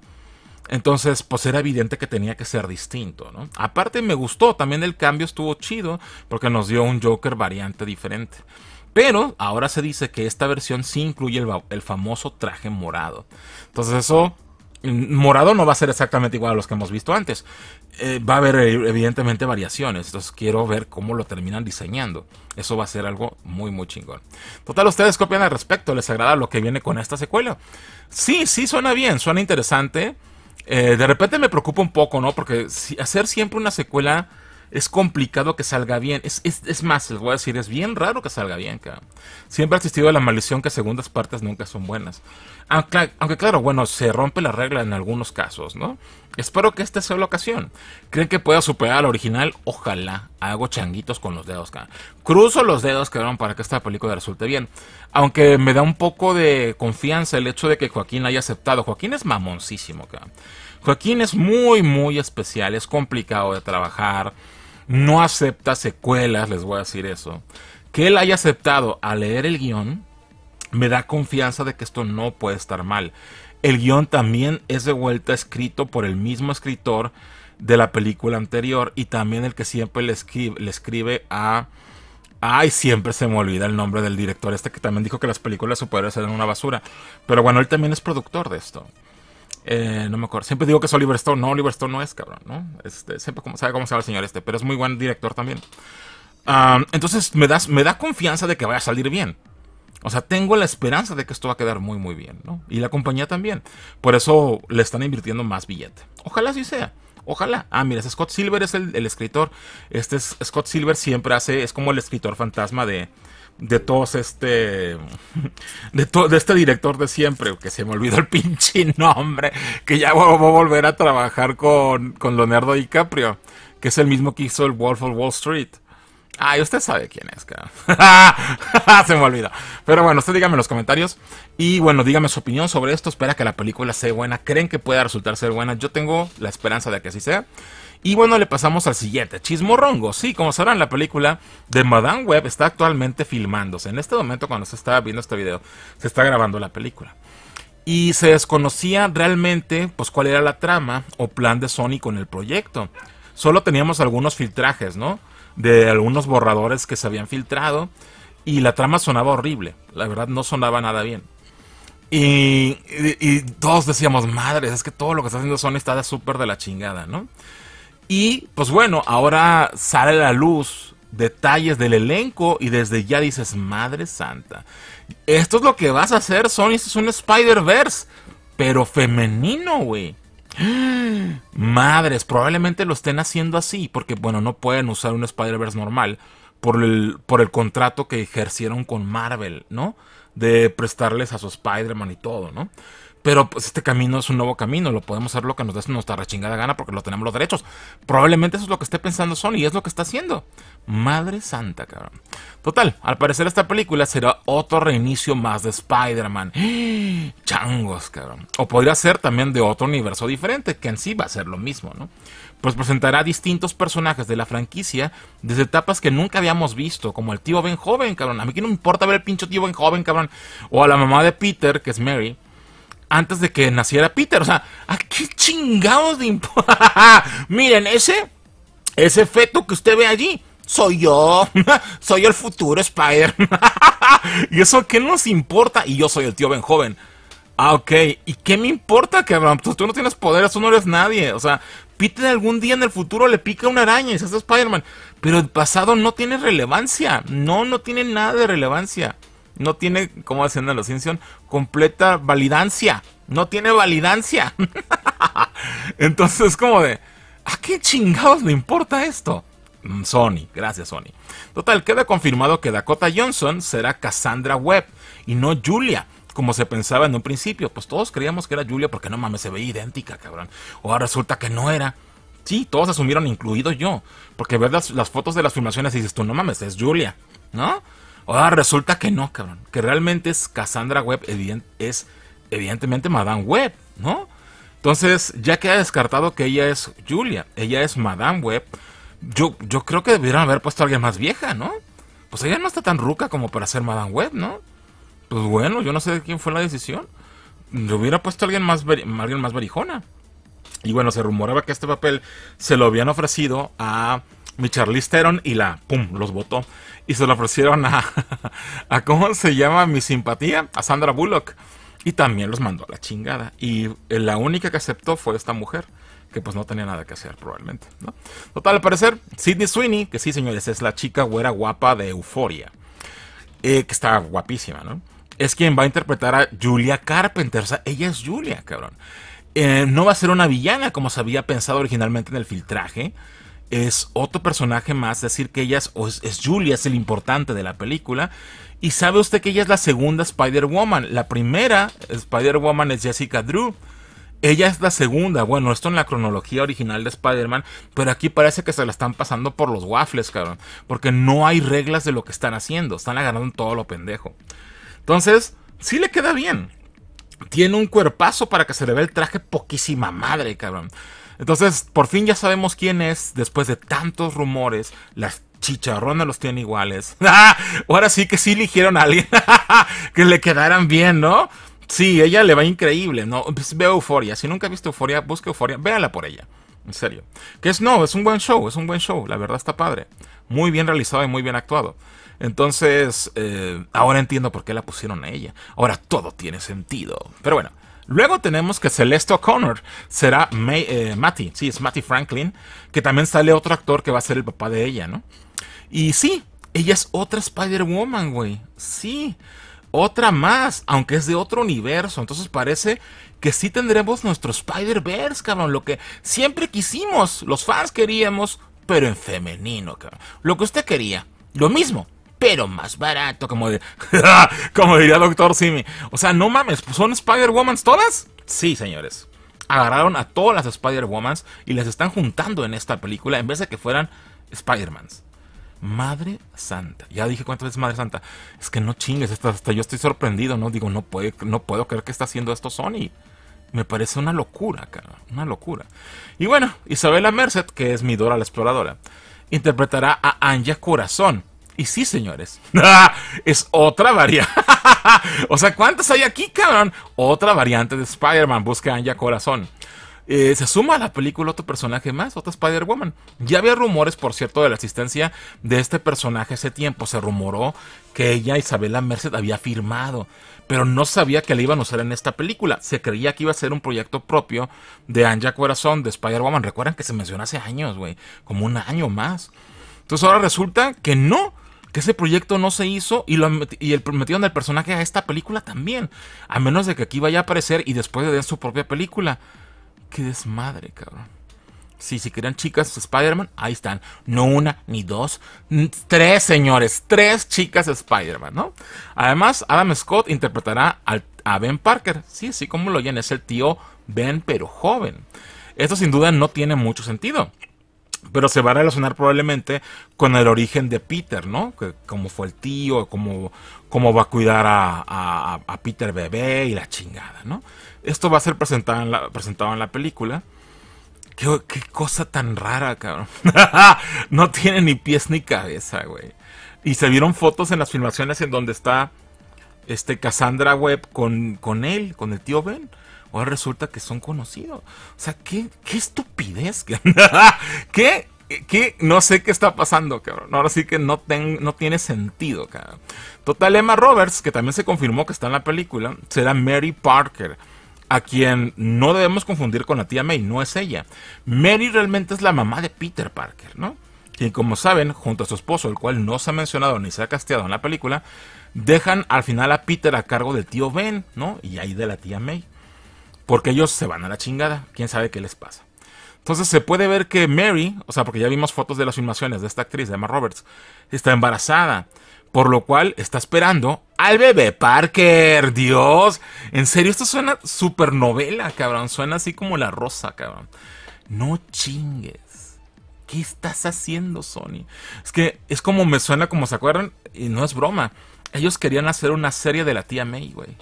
Entonces, pues era evidente que tenía que ser distinto, ¿no? Aparte me gustó, también el cambio estuvo chido porque nos dio un Joker variante diferente. Pero ahora se dice que esta versión sí incluye el, famoso traje morado. Entonces eso mm, morado no va a ser exactamente igual a los que hemos visto antes. Eh, va a haber eh, evidentemente variaciones. Entonces quiero ver cómo lo terminan diseñando. Eso va a ser algo muy, muy chingón. Total, ustedes copian al respecto. ¿Les agrada lo que viene con esta secuela? Sí, sí, suena bien, suena interesante. Eh, de repente me preocupa un poco, ¿no? Porque hacer siempre una secuela es complicado que salga bien. Es, más, les voy a decir, es bien raro que salga bien, cabrón. Siempre ha a la maldición que segundas partes nunca son buenas. Aunque, claro, bueno, se rompe la regla en algunos casos, ¿no? Espero que esta sea la ocasión. ¿Creen que pueda superar al original? Ojalá. Hago changuitos con los dedos, cabrón. Cruzo los dedos, cabrón, para que esta película resulte bien. Aunque me da un poco de confianza el hecho de que Joaquín haya aceptado. Joaquín es mamoncísimo, cabrón. Joaquín es muy, muy especial, es complicado de trabajar no acepta secuelas, les voy a decir eso. Que él haya aceptado a leer el guión me da confianza de que esto no puede estar mal. El guión también es de vuelta escrito por el mismo escritor de la película anterior y también el que siempre le escribe, a... Ay, siempre se me olvida el nombre del director este que también dijo que las películas superiores eran una basura. Pero bueno, él también es productor de esto. Eh, no me acuerdo. Siempre digo que es Oliver Stone. No, Oliver Stone no es, cabrón, ¿no? Este, siempre como, sabe cómo se llama el señor este, pero es muy buen director también. entonces me, das, me da confianza de que vaya a salir bien. O sea, tengo la esperanza de que esto va a quedar muy, muy bien, ¿no? Y la compañía también. Por eso le están invirtiendo más billete. Ojalá así sea. Ojalá. Ah, mira, Scott Silver es el, el escritor. Este es, Scott Silver siempre hace, es como el escritor fantasma de, de todos este de, de este director de siempre que se me olvidó el pinche nombre que ya voy a volver a trabajar con, con Leonardo DiCaprio que es el mismo que hizo el Wolf of Wall Street Ay, usted sabe quién es, cara. se me olvida. Pero bueno, usted dígame en los comentarios. Y bueno, dígame su opinión sobre esto. Espera que la película sea buena. ¿Creen que pueda resultar ser buena? Yo tengo la esperanza de que así sea. Y bueno, le pasamos al siguiente, Chismorrongo. Sí, como sabrán, la película de Madame Web está actualmente filmándose. En este momento, cuando se está viendo este video, se está grabando la película. Y se desconocía realmente pues, cuál era la trama o plan de Sony con el proyecto. Solo teníamos algunos filtrajes, ¿no? de algunos borradores que se habían filtrado y la trama sonaba horrible, la verdad no sonaba nada bien. Y, todos decíamos, madre, es que todo lo que está haciendo Sony está súper de la chingada, ¿no? Y pues bueno, ahora sale a la luz detalles del elenco y desde ya dices, madre santa, esto es lo que vas a hacer, Sony, esto es un Spider-Verse, pero femenino, güey. Madres, probablemente lo estén haciendo así, porque bueno, no pueden usar un Spider-Verse normal por el, por el contrato que ejercieron con Marvel, ¿no? De prestarles a su Spider-Man y todo, ¿no? Pero pues este camino es un nuevo camino, lo podemos hacer lo que nos dé nuestra rechingada gana porque lo tenemos los derechos. Probablemente eso es lo que esté pensando Sony y es lo que está haciendo. Madre santa, cabrón. Total, al parecer esta película será otro reinicio más de Spider-Man. Changos, cabrón. O podría ser también de otro universo diferente, que en sí va a ser lo mismo, ¿no? pues presentará distintos personajes de la franquicia desde etapas que nunca habíamos visto, como el tío Ben joven, cabrón. A mí que no me importa ver el pincho tío Ben joven, cabrón. O a la mamá de Peter, que es Mary antes de que naciera Peter. O sea, ¿a qué chingados de importa? Miren, ese, ese feto que usted ve allí, soy yo. soy el futuro Spider. ¿Y eso qué nos importa? Y yo soy el tío Ben Joven. Ah, ok. ¿Y qué me importa, Que Pues tú no tienes poder, tú no eres nadie. O sea, Peter algún día en el futuro le pica una araña y se hace Spider-Man. Pero el pasado no tiene relevancia. No, no tiene nada de relevancia no tiene, como decían en la completa validancia. No tiene validancia. Entonces, como de, ¿a qué chingados le importa esto? Mm, Sony, gracias Sony. Total, queda confirmado que Dakota Johnson será Cassandra Webb y no Julia, como se pensaba en un principio. Pues todos creíamos que era Julia porque no mames, se veía idéntica, cabrón. O ahora resulta que no era. Sí, todos asumieron, incluido yo. Porque ver las, las fotos de las filmaciones y dices tú, no mames, es Julia, ¿no? Ahora resulta que no, cabrón. Que realmente es Cassandra Webb, es evidentemente Madame Webb, ¿no? Entonces, ya que ha descartado que ella es Julia, ella es Madame Webb, yo, yo creo que debieron haber puesto a alguien más vieja, ¿no? Pues ella no está tan ruca como para ser Madame Webb, ¿no? Pues bueno, yo no sé de quién fue la decisión. Le hubiera puesto a alguien más, alguien más barijona Y bueno, se rumoraba que este papel se lo habían ofrecido a mi charlisteron y la, pum, los votó. Y se lo ofrecieron a, a, ¿cómo se llama? Mi simpatía, a Sandra Bullock. Y también los mandó a la chingada. Y eh, la única que aceptó fue esta mujer, que pues no tenía nada que hacer probablemente. ¿no? Total, al parecer, Sidney Sweeney, que sí señores, es la chica güera guapa de Euforia. Eh, que está guapísima, ¿no? Es quien va a interpretar a Julia Carpenter. O sea, ella es Julia, cabrón. Eh, no va a ser una villana como se había pensado originalmente en el filtraje es otro personaje más, decir, que ella es, es, Julia, es el importante de la película. Y sabe usted que ella es la segunda Spider-Woman. La primera Spider-Woman es Jessica Drew. Ella es la segunda. Bueno, esto en la cronología original de Spider-Man. Pero aquí parece que se la están pasando por los waffles, cabrón. Porque no hay reglas de lo que están haciendo. Están agarrando todo lo pendejo. Entonces, sí le queda bien. Tiene un cuerpazo para que se le vea el traje poquísima madre, cabrón. Entonces, por fin ya sabemos quién es, después de tantos rumores, las chicharronas los tienen iguales. Ahora sí que sí eligieron a alguien que le quedaran bien, ¿no? Sí, ella le va increíble, ¿no? Pues veo Euforia. Si nunca has visto Euforia, busca Euforia, véala por ella. En serio. Que es, no, es un buen show, es un buen show. La verdad está padre. Muy bien realizado y muy bien actuado. Entonces, eh, ahora entiendo por qué la pusieron a ella. Ahora todo tiene sentido. Pero bueno. Luego tenemos que Celeste O'Connor será eh, Matty, sí, es Matty Franklin, que también sale otro actor que va a ser el papá de ella, ¿no? Y sí, ella es otra Spider-Woman, güey, sí, otra más, aunque es de otro universo, entonces parece que sí tendremos nuestro Spider-Verse, cabrón, lo que siempre quisimos, los fans queríamos, pero en femenino, cabrón, lo que usted quería, lo mismo, pero más barato, como, de, como diría Doctor Simi. O sea, no mames, ¿son Spider-Womans todas? Sí, señores. Agarraron a todas las Spider-Womans y las están juntando en esta película en vez de que fueran Spider-Mans. Madre Santa. Ya dije cuántas veces Madre Santa. Es que no chingues, hasta, yo estoy sorprendido, ¿no? Digo, no, puede, no puedo creer que está haciendo esto Sony. Me parece una locura, cara. Una locura. Y bueno, Isabela Merced, que es mi Dora la Exploradora, interpretará a Anja Corazón, y sí, señores, es otra variante. o sea, ¿cuántas hay aquí, cabrón? Otra variante de Spider-Man, busca Anja corazón. Eh, se suma a la película otro personaje más, otra Spider-Woman. Ya había rumores, por cierto, de la existencia de este personaje ese tiempo. Se rumoró que ella, Isabela Merced, había firmado, pero no sabía que la iban a usar en esta película. Se creía que iba a ser un proyecto propio de Anja Corazón, de Spider-Woman. Recuerden que se mencionó hace años, güey, como un año más. Entonces ahora resulta que no que ese proyecto no se hizo y, lo y el, metieron al personaje a esta película también. A menos de que aquí vaya a aparecer y después de den su propia película. Qué desmadre, cabrón. Sí, si querían chicas Spider-Man, ahí están. No una, ni dos, tres señores, tres chicas Spider-Man, ¿no? Además, Adam Scott interpretará a Ben Parker. Sí, sí, como lo oyen, es el tío Ben, pero joven. Esto sin duda no tiene mucho sentido pero se va a relacionar probablemente con el origen de Peter, ¿no? Cómo como fue el tío, cómo, va a cuidar a, Peter bebé y la chingada, ¿no? Esto va a ser presentado en la, presentado en la película. ¿Qué, cosa tan rara, cabrón. no tiene ni pies ni cabeza, güey. Y se vieron fotos en las filmaciones en donde está este Cassandra Webb con, con él, con el tío Ben ahora resulta que son conocidos. O sea, qué, estupidez. ¿Qué? ¿Qué? No sé qué está pasando, cabrón. Ahora sí que no, tiene sentido, cabrón. Total, Emma Roberts, que también se confirmó que está en la película, será Mary Parker a quien no debemos confundir con la tía May, no es ella. Mary realmente es la mamá de Peter Parker, ¿no? Quien, como saben, junto a su esposo, el cual no se ha mencionado ni se ha casteado en la película, dejan al final a Peter a cargo del tío Ben, ¿no? Y ahí de la tía May porque ellos se van a la chingada, quién sabe qué les pasa. Entonces se puede ver que Mary, o sea, porque ya vimos fotos de las filmaciones de esta actriz, de Emma Roberts, está embarazada, por lo cual está esperando al bebé Parker, Dios, en serio, esto suena super novela, cabrón, suena así como la rosa, cabrón. No chingues. ¿Qué estás haciendo, Sony? Es que es como me suena, como se acuerdan, y no es broma. Ellos querían hacer una serie de la tía May, güey.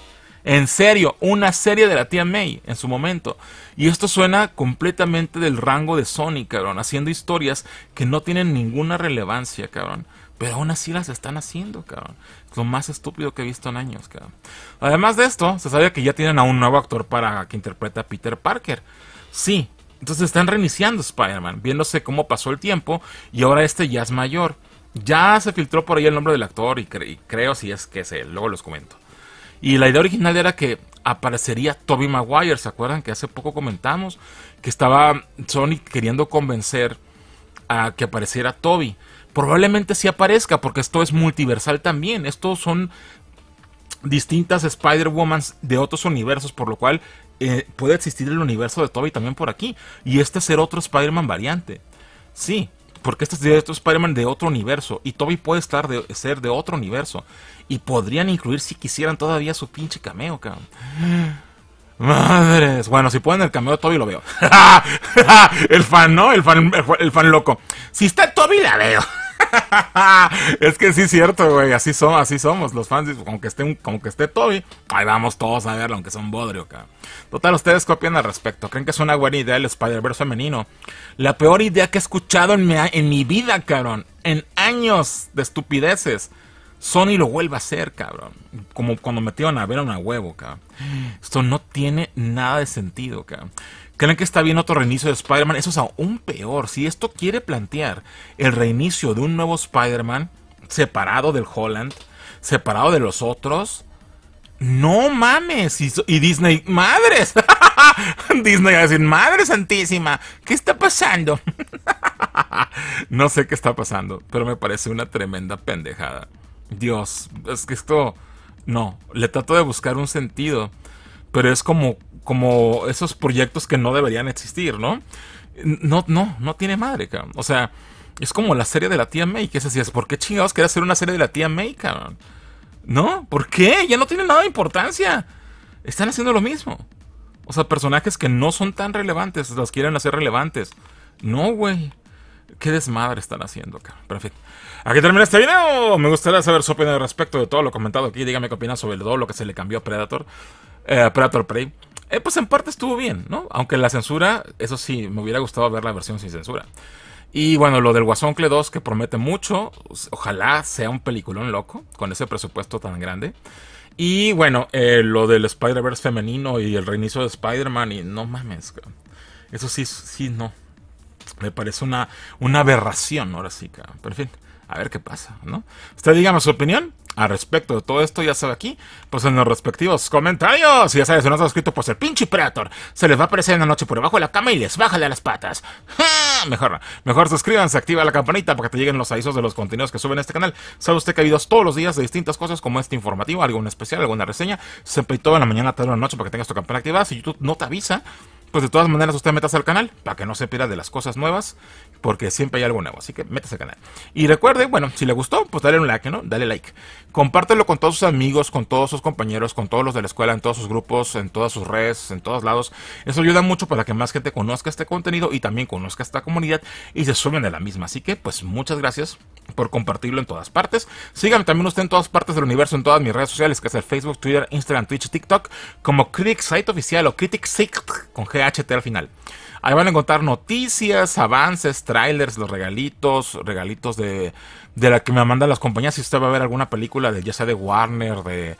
En serio, una serie de la tía May en su momento. Y esto suena completamente del rango de Sony, cabrón, haciendo historias que no tienen ninguna relevancia, cabrón. Pero aún así las están haciendo, cabrón. Es lo más estúpido que he visto en años, cabrón. Además de esto, se sabe que ya tienen a un nuevo actor para que interpreta a Peter Parker. Sí, entonces están reiniciando Spider-Man, viéndose cómo pasó el tiempo y ahora este ya es mayor. Ya se filtró por ahí el nombre del actor y, y creo si es que es él, luego los comento. Y la idea original era que aparecería Toby Maguire, ¿se acuerdan que hace poco comentamos que estaba Sonic queriendo convencer a que apareciera Toby? Probablemente sí aparezca porque esto es multiversal también. Estos son distintas Spider-Womans de otros universos, por lo cual eh, puede existir el universo de Toby también por aquí. Y este ser otro Spider-Man variante. Sí, porque este es Spider-Man de otro universo. Y Toby puede estar de, ser de otro universo. Y podrían incluir si quisieran todavía su pinche cameo, cabrón. Madres. Bueno, si pueden el cameo de Toby lo veo. el fan, ¿no? El fan, el fan loco. Si está Toby la veo. es que sí es cierto, güey. Así, son, así somos los fans. Aunque esté, como que esté Toby, ahí vamos todos a verlo, aunque sea un bodrio, cabrón. Total, ¿ustedes copian al respecto? ¿Creen que es una buena idea el Spider-Verse femenino? La peor idea que he escuchado en mi, vida, cabrón. En años de estupideces. Sony lo vuelve a hacer, cabrón. Como cuando metieron a ver a una huevo, cabrón. Esto no tiene nada de sentido, cabrón. ¿Creen que está bien otro reinicio de Spider-Man? Eso es aún peor. Si esto quiere plantear el reinicio de un nuevo Spider-Man, separado del Holland, separado de los otros, no mames. Y, Disney, madres. Disney va a decir, madre santísima, ¿qué está pasando? no sé qué está pasando, pero me parece una tremenda pendejada. Dios, es que esto, no, le trato de buscar un sentido, pero es como como esos proyectos que no deberían existir, ¿no? No, no, no tiene madre, cabrón. O sea, es como la serie de la tía May, que es así, es ¿por qué chingados quería hacer una serie de la tía May, cabrón? ¿No? ¿Por qué? Ya no tiene nada de importancia. Están haciendo lo mismo. O sea, personajes que no son tan relevantes, los quieren hacer relevantes. No, güey. Qué desmadre están haciendo, cabrón. Perfecto. en fin. Aquí termina este video. Me gustaría saber su opinión al respecto de todo lo comentado aquí. Dígame qué opinas sobre el lo que se le cambió a Predator. Eh, Predator Prey. Eh, pues en parte estuvo bien, ¿no? Aunque la censura, eso sí, me hubiera gustado ver la versión sin censura. Y bueno, lo del Guasón 2 que promete mucho, ojalá sea un peliculón loco con ese presupuesto tan grande. Y bueno, eh, lo del Spider-Verse femenino y el reinicio de Spider-Man y no mames, eso sí, sí, no. Me parece una, una aberración ahora sí, Pero en fin, a ver qué pasa, ¿no? Usted dígame su opinión. A respecto de todo esto, ya sabe aquí, pues en los respectivos comentarios. Y ya sabes, si no has suscrito, pues el pinche Predator se les va a aparecer en la noche por debajo de la cama y les baja a las patas. Mejor, mejor suscríbanse, activa la campanita para que te lleguen los avisos de los contenidos que suben a este canal. Sabe usted que hay videos todos los días de distintas cosas como este informativo, algún especial, alguna reseña. Siempre y todo en la mañana, tarde o la noche para que tengas tu campana activada. Si YouTube no te avisa, pues de todas maneras usted metas al canal para que no se pierda de las cosas nuevas porque siempre hay algo nuevo, así que métase al canal. Y recuerde, bueno, si le gustó, pues dale un like, ¿no? Dale like. Compártelo con todos sus amigos, con todos sus compañeros, con todos los de la escuela, en todos sus grupos, en todas sus redes, en todos lados. Eso ayuda mucho para que más gente conozca este contenido y también conozca esta comunidad y se sumen a la misma. Así que, pues muchas gracias por compartirlo en todas partes. Síganme también usted en todas partes del universo, en todas mis redes sociales, que es el Facebook, Twitter, Instagram, Twitch, TikTok, como Critic Site Oficial o Critic Site con GHT al final. Ahí van a encontrar noticias, avances, trailers, los regalitos, regalitos de, de la que me mandan las compañías. Si usted va a ver alguna película, de, ya sea de Warner, de,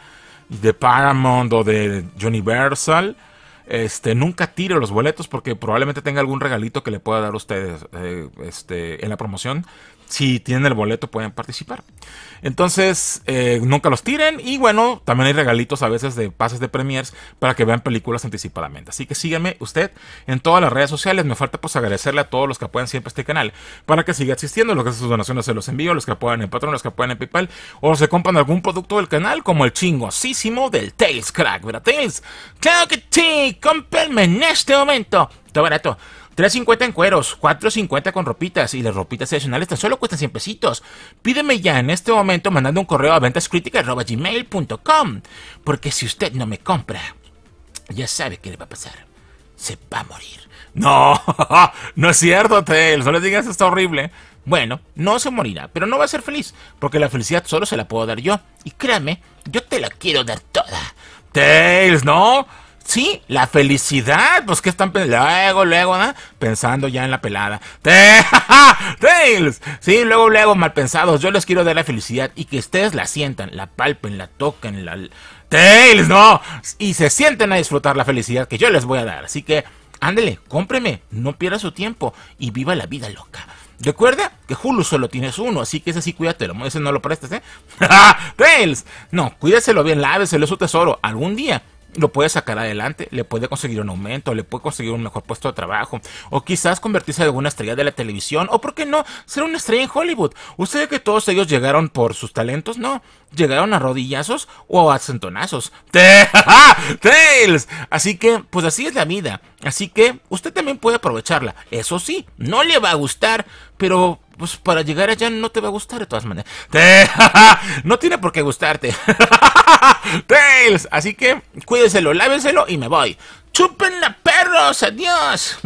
de Paramount o de Universal, este, nunca tire los boletos porque probablemente tenga algún regalito que le pueda dar a ustedes eh, este, en la promoción si tienen el boleto pueden participar. Entonces, eh, nunca los tiren. Y bueno, también hay regalitos a veces de pases de premiers para que vean películas anticipadamente. Así que sígueme usted en todas las redes sociales. Me falta pues agradecerle a todos los que apoyan siempre este canal para que siga existiendo. Los que hacen sus donaciones se los envío, los que apoyan en Patreon, los que apoyan en PayPal o se compran algún producto del canal como el chingosísimo del Tails Crack, ¿verdad? Tails, claro que sí, comprenme en este momento. Está barato. 3.50 en cueros, 4.50 con ropitas y las ropitas adicionales tan solo cuestan 100 pesitos. Pídeme ya en este momento mandando un correo a ventascritica.gmail.com porque si usted no me compra, ya sabe qué le va a pasar. Se va a morir. No, no es cierto, Tails. Solo digas está horrible. Bueno, no se morirá, pero no va a ser feliz, porque la felicidad solo se la puedo dar yo. Y créame, yo te la quiero dar toda. Tails, ¿no? Sí, la felicidad. Pues que están luego, luego, ¿no? pensando ya en la pelada. Tails. Sí, luego, luego, mal pensados. Yo les quiero dar la felicidad y que ustedes la sientan, la palpen, la toquen, la... Tails, no. Y se sienten a disfrutar la felicidad que yo les voy a dar. Así que, ándele, cómpreme, no pierda su tiempo y viva la vida loca. Recuerda que Hulu solo tienes uno, así que ese sí cuídatelo, ese no lo prestes, ¿eh? Tails, no, cuídaselo bien, láveselo, su tesoro. Algún día lo puede sacar adelante, le puede conseguir un aumento, le puede conseguir un mejor puesto de trabajo, o quizás convertirse en alguna estrella de la televisión, o por qué no, ser una estrella en Hollywood. ¿Usted que todos ellos llegaron por sus talentos? No, llegaron a rodillazos o a centonazos. ¡Tails! Así que, pues así es la vida. Así que usted también puede aprovecharla. Eso sí, no le va a gustar, pero pues para llegar allá no te va a gustar de todas maneras. no tiene por qué gustarte. Tails, así que cuídeselo, lávenselo y me voy. Chupen a perros! ¡Adiós!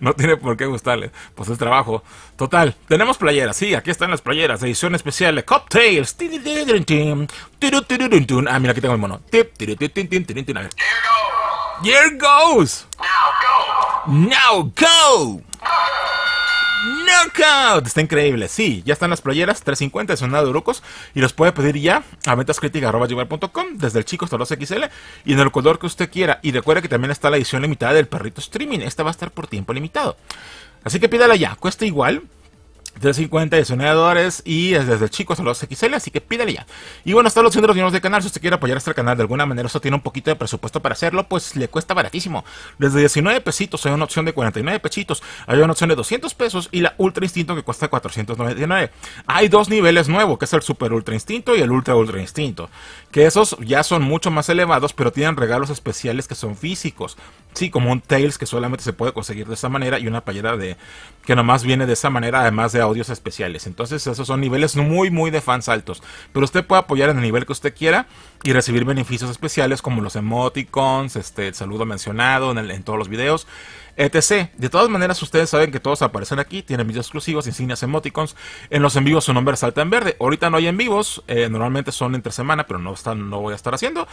no tiene por qué gustarle Pues es trabajo. Total, tenemos playeras. Sí, aquí están las playeras. Edición especial de Cocktails. Ah, mira, aquí tengo el mono. Here goes. Now go. Now go. Está increíble. Sí, ya están las playeras 350 de Sonado Urucos y los puede pedir ya a ventascritica.com desde el chico hasta los XL y en el color que usted quiera. Y recuerde que también está la edición limitada del perrito streaming. Esta va a estar por tiempo limitado. Así que pídala ya. Cuesta igual de 50 dólares y desde chicos a los XL, así que pídele ya. Y bueno, están los 100 millones de canal. Si usted quiere apoyar este canal de alguna manera, eso tiene un poquito de presupuesto para hacerlo, pues le cuesta baratísimo. Desde 19 pesitos hay una opción de 49 pesitos, hay una opción de 200 pesos y la Ultra Instinto que cuesta 499. Hay dos niveles nuevos, que es el Super Ultra Instinto y el Ultra Ultra Instinto, que esos ya son mucho más elevados, pero tienen regalos especiales que son físicos. Sí, como un Tails que solamente se puede conseguir de esa manera y una payera de que nomás viene de esa manera, además de audios especiales. Entonces esos son niveles muy muy de fans altos. Pero usted puede apoyar en el nivel que usted quiera y recibir beneficios especiales como los emoticons, este el saludo mencionado en, en todos los videos etc. De todas maneras, ustedes saben que todos aparecen aquí, tienen videos exclusivos, insignias, emoticons. En los en vivos su nombre salta en verde. Ahorita no hay en vivos, eh, normalmente son entre semana, pero no, están, no voy a estar haciendo.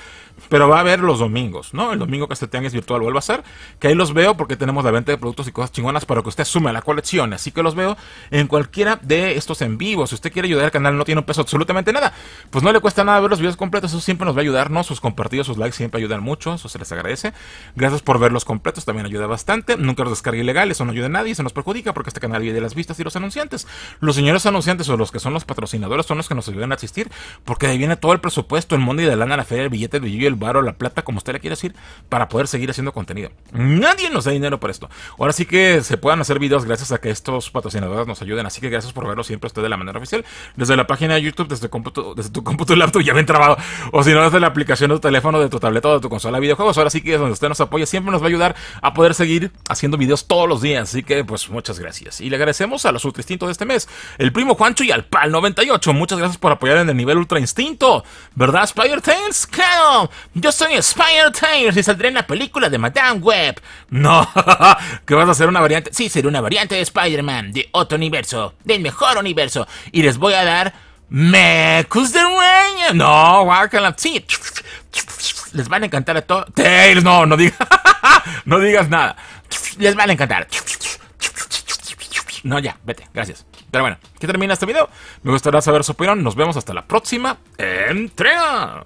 Pero va a haber los domingos, ¿no? El domingo que este es virtual vuelva a ser, que ahí los veo porque tenemos la venta de productos y cosas chingonas para que usted sume a la colección. Así que los veo en cualquiera de estos en vivos. Si usted quiere ayudar al canal, no tiene un peso absolutamente nada. Pues no le cuesta nada ver los videos completos, eso siempre nos va a ayudar, ¿no? Sus compartidos, sus likes siempre ayudan mucho, eso se les agradece. Gracias por verlos completos, también ayuda bastante. Este, nunca los descargue ilegales eso no ayuda a nadie, Se nos perjudica porque este canal vive de las vistas y los anunciantes. Los señores anunciantes o los que son los patrocinadores son los que nos ayudan a asistir porque de ahí viene todo el presupuesto, el y de lana, la feria, el billete, el billete, el o la plata, como usted le quiere decir, para poder seguir haciendo contenido. Nadie nos da dinero por esto. Ahora sí que se puedan hacer videos gracias a que estos patrocinadores nos ayuden, así que gracias por verlo siempre usted de la manera oficial, desde la página de YouTube, desde, desde tu cómputo laptop ya ven trabado, o si no desde la aplicación de tu teléfono, de tu tableta o de tu consola de videojuegos. Ahora sí que es donde usted nos apoya, siempre nos va a ayudar a poder seguir haciendo videos todos los días, así que pues muchas gracias. Y le agradecemos a los Ultra Instintos de este mes, el primo Juancho y al Pal 98. Muchas gracias por apoyar en el nivel Ultra Instinto, ¿verdad, spider Tales? Claro, yo soy spider Tales y saldré en la película de Madame Web. No, que vas a hacer una variante. Sí, seré una variante de Spider-Man, de otro universo, del mejor universo, y les voy a dar. Mecus de No, guácala. Sí, les van a encantar a todos. Tails, no, no digas. no digas nada. Les van a encantar. No, ya, vete, gracias. Pero bueno, ¿qué termina este video. Me gustaría saber su opinión. Nos vemos hasta la próxima entrega.